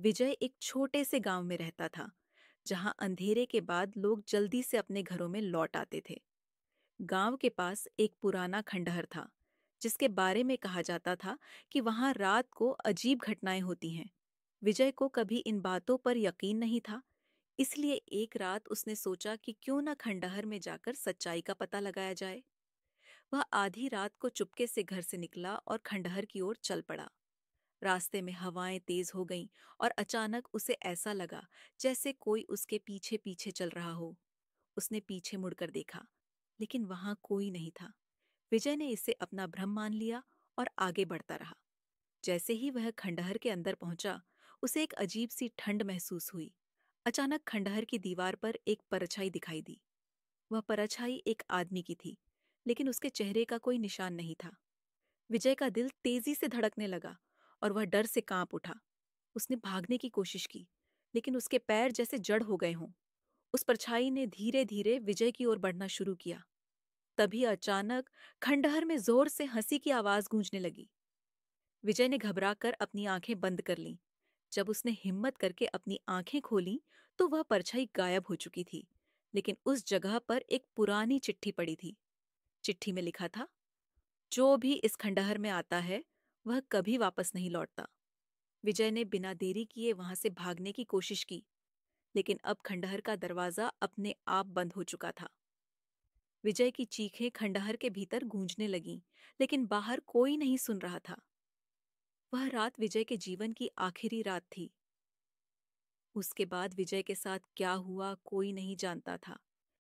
विजय एक छोटे से गांव में रहता था जहां अंधेरे के बाद लोग जल्दी से अपने घरों में लौट आते थे गांव के पास एक पुराना खंडहर था जिसके बारे में कहा जाता था कि वहां रात को अजीब घटनाएं होती हैं विजय को कभी इन बातों पर यकीन नहीं था इसलिए एक रात उसने सोचा कि क्यों न खंडहर में जाकर सच्चाई का पता लगाया जाए वह आधी रात को चुपके से घर से निकला और खंडहर की ओर चल पड़ा रास्ते में हवाएं तेज हो गईं और अचानक उसे ऐसा लगा जैसे कोई उसके पीछे पीछे चल रहा हो उसने पीछे मुड़कर देखा लेकिन वहां कोई नहीं था विजय ने इसे अपना भ्रम मान लिया और आगे बढ़ता रहा जैसे ही वह खंडहर के अंदर पहुंचा उसे एक अजीब सी ठंड महसूस हुई अचानक खंडहर की दीवार पर एक परछाई दिखाई दी वह परछाई एक आदमी की थी लेकिन उसके चेहरे का कोई निशान नहीं था विजय का दिल तेजी से धड़कने लगा और वह डर से कांप उठा उसने भागने की कोशिश की लेकिन उसके पैर जैसे जड़ हो गए हों उस परछाई ने धीरे धीरे विजय की ओर बढ़ना शुरू किया तभी अचानक खंडहर में जोर से हंसी की आवाज गूंजने लगी विजय ने घबराकर अपनी आंखें बंद कर लीं जब उसने हिम्मत करके अपनी आंखें खोली तो वह परछाई गायब हो चुकी थी लेकिन उस जगह पर एक पुरानी चिट्ठी पड़ी थी चिट्ठी में लिखा था जो भी इस खंडहर में आता है वह कभी वापस नहीं लौटता विजय ने बिना देरी किए वहां से भागने की कोशिश की लेकिन अब खंडहर का दरवाजा अपने आप बंद हो चुका था विजय की चीखें खंडहर के भीतर गूंजने लगीं लेकिन बाहर कोई नहीं सुन रहा था वह रात विजय के जीवन की आखिरी रात थी उसके बाद विजय के साथ क्या हुआ कोई नहीं जानता था